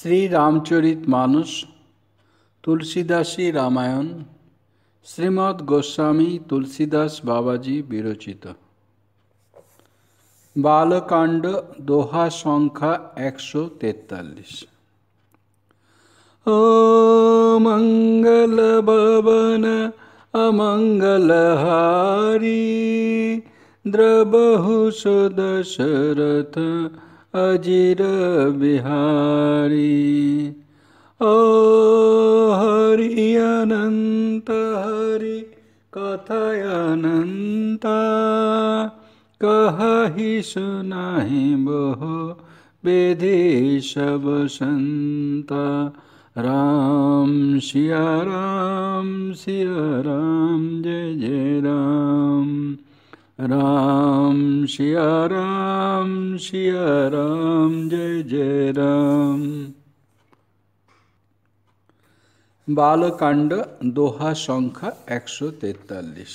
श्री रामचरित मानस तुलसीदासी रामायण श्रीमद गोस्वामी तुलसीदास बाबाजी विरचित बालकांड दोहा संख्या एक सौ तैतालीस अमंगल भवन अमंगलहारी द्रबहु सदशरथ अजीर बिहारी ओ हरि अनंत हरि कथय अनंत कहहि सुनाहि बहु विधि सब संता राम सिया राम सिया राम जय जय राम রাম শিয়া রাম শিয়া রাম জয় জয় রাম বালকাণ্ড দোহা সংখ্যা একশো তেতাল্লিশ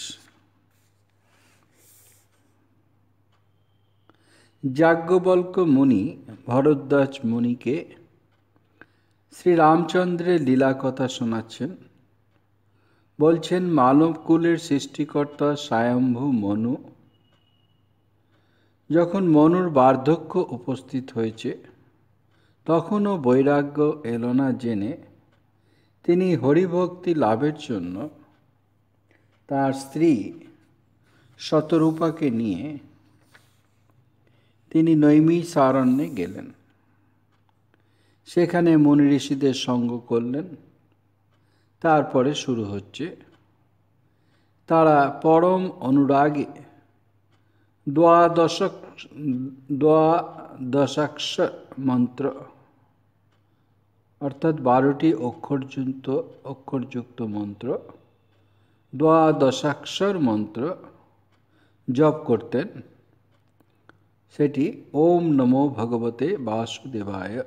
যাজ্ঞবল্ক মুনি ভরদ্বাজ মুনিকে শ্রীরামচন্দ্রের লীলাকথা শোনাচ্ছেন বলছেন মানবকুলের সৃষ্টিকর্তা স্বয়ম্ভু মনু যখন মনুর বার্ধক্য উপস্থিত হয়েছে তখনও বৈরাগ্য এলো না জেনে তিনি হরিভক্তি লাভের জন্য তার স্ত্রী শতরূপাকে নিয়ে তিনি নৈমী সারণ্যে গেলেন সেখানে মুনি ঋষিদের সঙ্গ করলেন তারপরে শুরু হচ্ছে তারা পরম অনুরাগে দ্বাদশক দ্বাদশাক্ষ মন্ত্র অর্থাৎ বারোটি অক্ষরযুক্ত অক্ষরযুক্ত মন্ত্র দ্বাদশাক্ষর মন্ত্র জপ করতেন সেটি ওম নমো ভগবতে বাসুদেবায়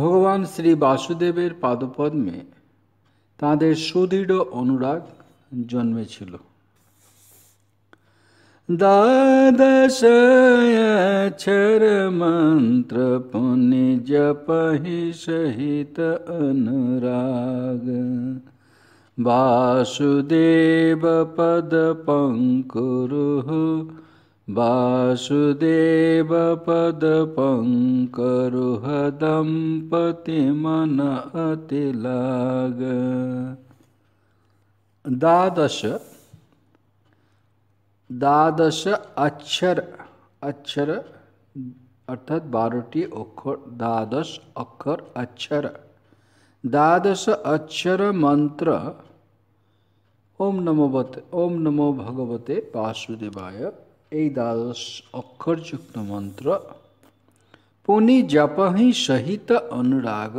ভগবান শ্রী বাসুদেবের পাদপদ্মে তাঁদের সুদৃঢ় অনুরাগ জন্মেছিল द्वादशयाक्षर मन्त्र पुण्यजपहि सहित अनुराग वासुदेवपदपङ्कुरुः मन अति अतिलाग द्वादश द्वादश अक्षर अक्षर अर्थात बारोटी अक्षर द्वादश अक्षर अक्षर द्वादश अक्षर मंत्र ओम नमो ओम नमो भगवते वासुदेवाय द्वादश अक्षर युक्त मंत्र পুনি जप ही सहित अनुराग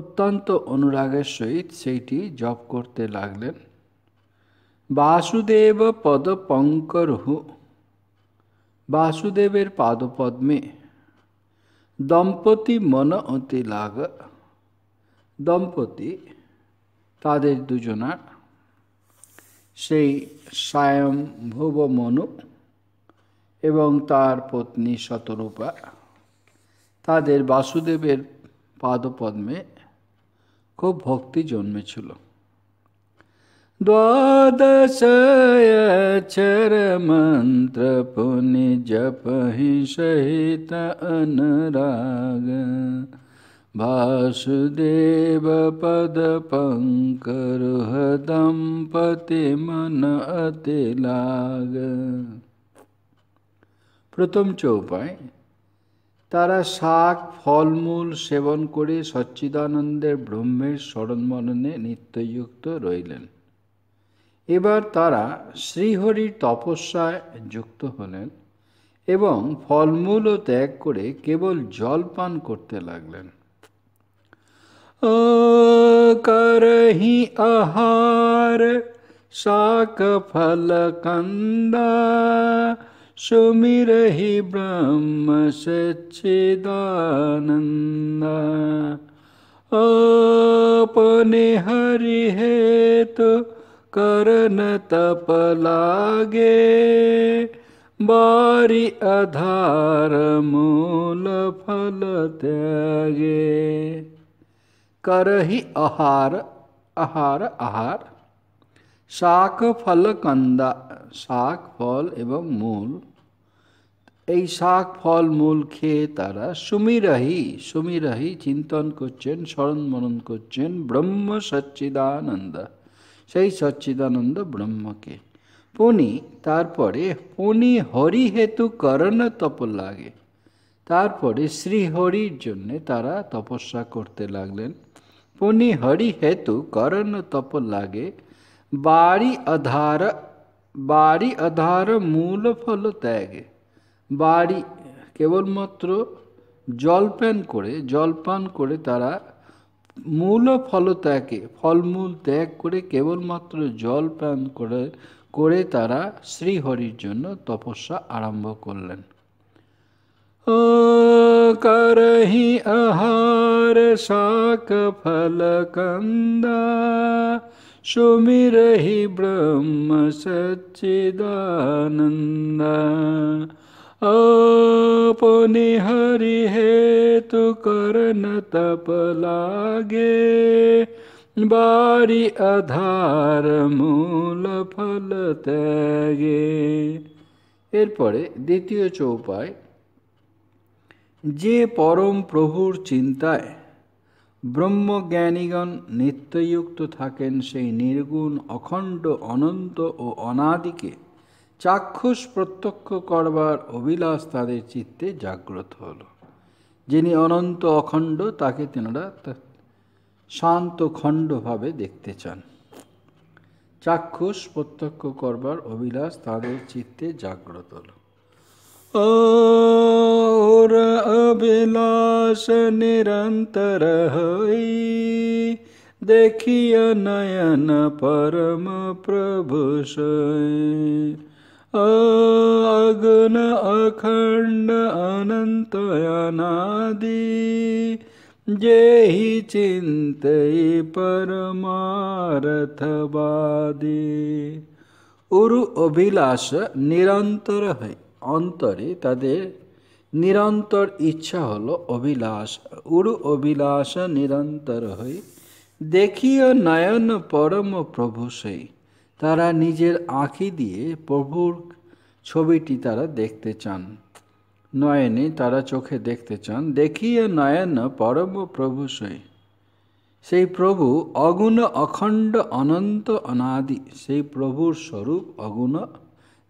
অত্যন্ত অনুরাগের সহিত সেইটি জপ করতে লাগলেন বাসুদেব পদ পঙ্কর বাসুদেবের পাদপদ্মে দম্পতি মন অতি লাগ দম্পতি তাদের দুজনার সেই স্বয়ম্ভুব মনু এবং তার পত্নী শতরূপা তাদের বাসুদেবের পাদপদ্মে খুব ভক্তি জন্মেছিল द्वादशयक्षर मन्त्र पुनि জপহি सहित अनुराग वासुदेव पद पङ्करुहदम्पति मन अति লাগ প্রথম চৌপায় তারা শাক ফলমূল সেবন করে সচ্চিদানন্দের ব্রহ্মের স্মরণ মননে নিত্যযুক্ত রইলেন এবার তারা শ্রীহরির তপস্যায় যুক্ত হলেন এবং ফলমূলও ত্যাগ করে কেবল জল পান করতে লাগলেন আহার करहि आहार शाकफलकन्दा ব্রহ্ম ब्रह्म অপনে হরি হেতু करन तप लागे बारी आधार मूल फल त्यागे कर ही आहार आहार आहार साक फल कंदा शाक फल एवं मूल ए साक फल मूल खे तारा सुमी रही सुमी रही चिंतन को चेन शरण मनन को चेन ब्रह्म सच्चिदानंद সেই সচ্চিদানন্দ ব্রহ্মকে পুনি তারপরে পুনি হরি হেতু করণ তপ লাগে তারপরে শ্রীহরির জন্যে তারা তপস্যা করতে লাগলেন পুনি হরি হেতু করণ তপ লাগে বাড়ি আধার বাড়ি আধার মূল ফল ত্যাগে বাড়ি কেবলমাত্র জলপান করে জলপান করে তারা মূল ফলত্যাগে ফলমূল ত্যাগ করে কেবলমাত্র জল পান করে করে তারা শ্রীহরির জন্য তপস্যা আরম্ভ করলেন করহি আহার শাক ফল কন্দা সুমিরহি ব্রহ্ম সচিদানন্দা अपने हरि है तो करन तप लागे बारी আধার মূল ফল ত্যাগে এরপরে দ্বিতীয় চৌপায় যে পরম প্রভুর চিন্তায় ব্রহ্মজ্ঞানীগণ নিত্যযুক্ত থাকেন সেই নির্গুণ অখণ্ড অনন্ত ও অনাদিকে চাক্ষুষ প্রত্যক্ষ করবার অভিলাষ তাদের চিত্তে জাগ্রত হল যিনি অনন্ত অখণ্ড তাকে তেনারা শান্ত খণ্ডভাবে দেখতে চান চাক্ষুষ প্রত্যক্ষ করবার অভিলাষ তাদের চিত্তে জাগ্রত হল और অভিলাষ निरंतर हई देखिय नयन परम प्रभु অখণ্ড अखण्ड अनन्तयनादि जेहि चिन्तये পরমারথবাদী উরু অভিলাষ নিরন্তর হয় অন্তরে তাদের নিরন্তর ইচ্ছা হলো অভিলাষ উরু অভিলাষ নিরন্তর হই দেখিও নয়ন পরম প্রভু সেই তারা নিজের আঁকি দিয়ে প্রভুর ছবিটি তারা দেখতে চান নয়নে তারা চোখে দেখতে চান দেখিয়ে নয়ন পরম প্রভু সই সেই প্রভু অগুণ অখণ্ড অনন্ত অনাদি সেই প্রভুর স্বরূপ অগুণ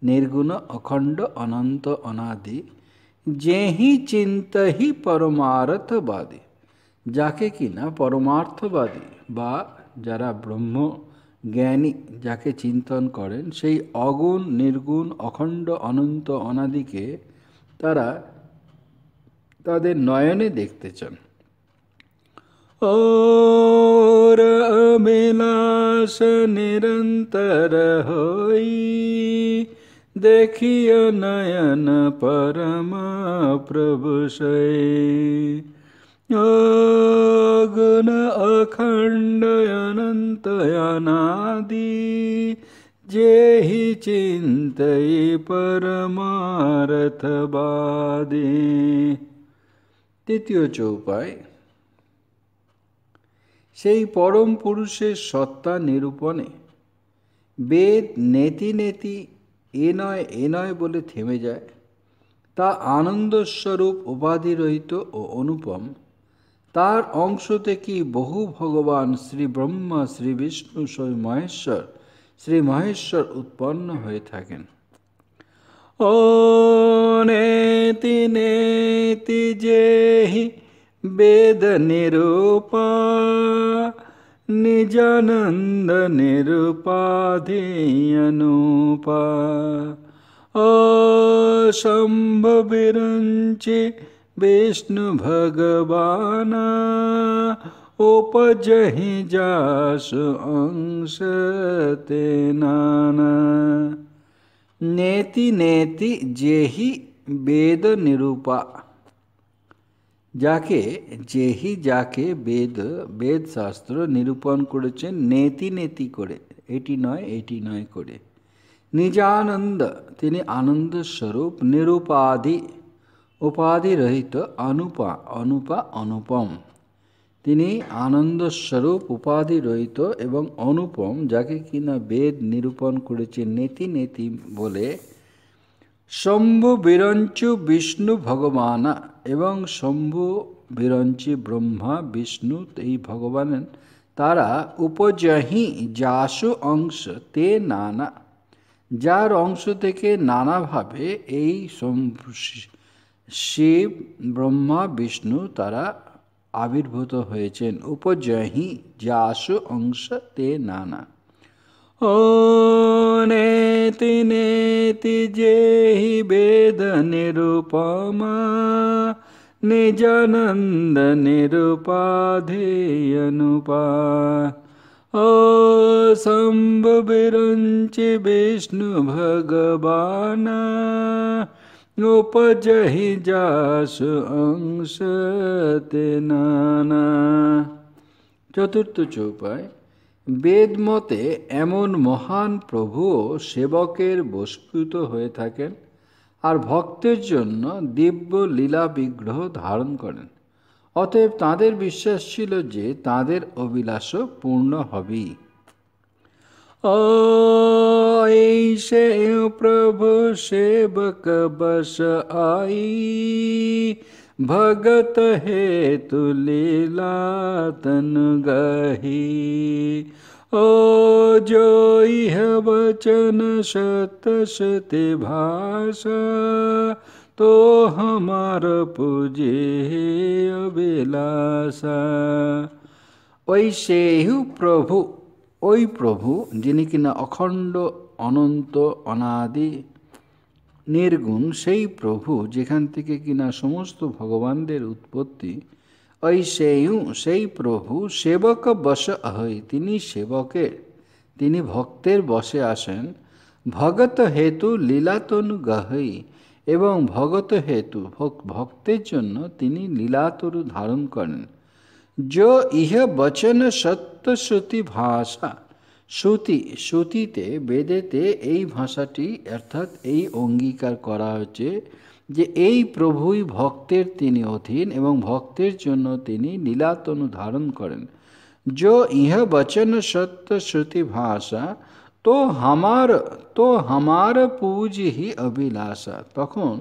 নির্গুণ অখণ্ড অনন্ত অনাদি যেহি চিন্তাহি পরমার্থবাদী যাকে কিনা পরমার্থবাদী বা যারা ব্রহ্ম জ্ঞানী যাকে চিন্তন করেন সেই অগুণ নির্গুণ অখণ্ড অনন্ত অনাদিকে তারা তাদের নয়নে দেখতে চান ওর অবিলাস নিরন্তর হই দেখিয় নয়ন পরম প্রভু योगन अखण्डयनन्तयनादि जे हि चिन्तये परमारथवादे তৃতীয় চৌপায় সেই পরম পুরুষের সত্তা নিরূপণে বেদ নেতি নেতি এ নয় এ নয় বলে থেমে যায় তা আনন্দস্বরূপ উপাধিরহিত ও অনুপম তার অংশ থেকে বহু ভগবান শ্রী ব্রহ্মা শ্রী বিষ্ণু শ্রী মহেশ্বর শ্রী মহেশ্বর উৎপন্ন হয়ে থাকেন ও নেতি নেতি যেহি বেদ নিরূপ নিজানন্দ নিরূপাধেয়নুপা অসম্ভবিরঞ্চে विष्णु भगवान उपजहि जास अंश तेनान नेति नेति जेहि वेद निरूपा যাকে যেহি যাকে বেদ বেদ শাস্ত্র নিরূপণ করেছেন নেতি নেতি করে এটি নয় এটি নয় করে নিজানন্দ তিনি আনন্দ স্বরূপ নিরূপাধি উপাধিরহিত অনুপা অনুপা অনুপম তিনি আনন্দস্বরূপ উপাধিরহিত এবং অনুপম যাকে কিনা বেদ নিরূপণ করেছে নেতি নেতি বলে শম্ভু বিরঞ্চু বিষ্ণু ভগবানা এবং শম্ভু বিরঞ্চি ব্রহ্মা বিষ্ণু এই ভগবানের তারা উপজহি যাসু অংশ তে নানা যার অংশ থেকে নানাভাবে এই শিব ব্রহ্মা বিষ্ণু তারা আবির্ভূত হয়েছেন উপজয়হি যাসু অংশ তে নানা ও নেতি নেতি যেহি বেদ নিরূপমা निजानन्द निरुपाधेयनुपा ओ शम्भुविरुञ्चि विष्णुभगवान् उपजहि যাস অংশ নানা চতুর্থ চৌপায় বেদ মতে এমন মহান প্রভুও সেবকের বস্তুত হয়ে থাকেন আর ভক্তের জন্য দিব্য লীলা বিগ্রহ ধারণ করেন অতএব তাদের বিশ্বাস ছিল যে তাদের অভিলাষও পূর্ণ হবেই ऐसे प्रभु सेवक बस आई भगत है तुलीला तन गही ओ जो यह वचन सत सत्य भाष तो हमार पूजे अभिलाषा वैसे प्रभु ওই প্রভু যিনি কিনা অখণ্ড অনন্ত অনাদি নির্গুণ সেই প্রভু যেখান থেকে কিনা সমস্ত ভগবানদের উৎপত্তি ওই সেইউ সেই প্রভু সেবক বশ হই তিনি সেবকের তিনি ভক্তের বসে আসেন ভগত হেতু লীলাতনু গহই এবং ভগত হেতু ভক্তের জন্য তিনি লীলাতরু ধারণ করেন যো ইহ বচন সত্যশ্রুতি ভাষা শ্রুতি শ্রুতিতে বেদেতে এই ভাষাটি অর্থাৎ এই অঙ্গীকার করা হচ্ছে যে এই প্রভুই ভক্তের তিনি অধীন এবং ভক্তের জন্য তিনি নীলাতনু ধারণ করেন যো यह বচন सत्य श्रुति ভাষা তো হামার তো হামার পুজ হি অভিলাষা তখন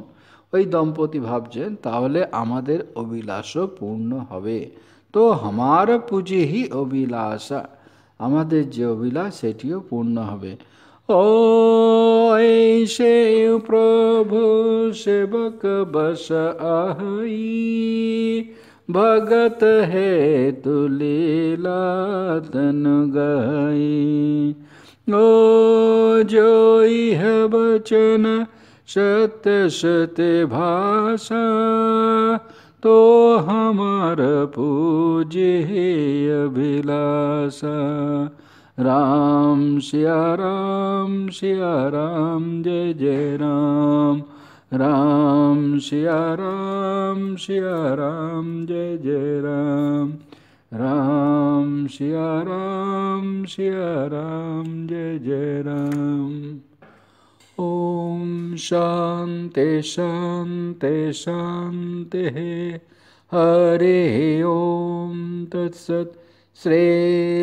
ওই দম্পতি ভাবছেন তাহলে আমাদের অভিলাষও পূর্ণ হবে तो हमार पूजे ही अभिलाषा हमारे जो अभिलाष से पूर्ण है ओ से प्रभु सेवक बस आई भगत है तुलीला तन गई ओ जो यह बचन सत्य सत्य भाषा तो हमार पूज्य अभिलाषा राम श्या राम श्या राम जय जय राम राम श्या राम श्या राम जय जय राम राम श्या राम श्या राम जय जय राम शान्ते शान्ते शान्तिः हरिः ॐ तत्सत् श्रीरामकृष्णार्पणमस्तु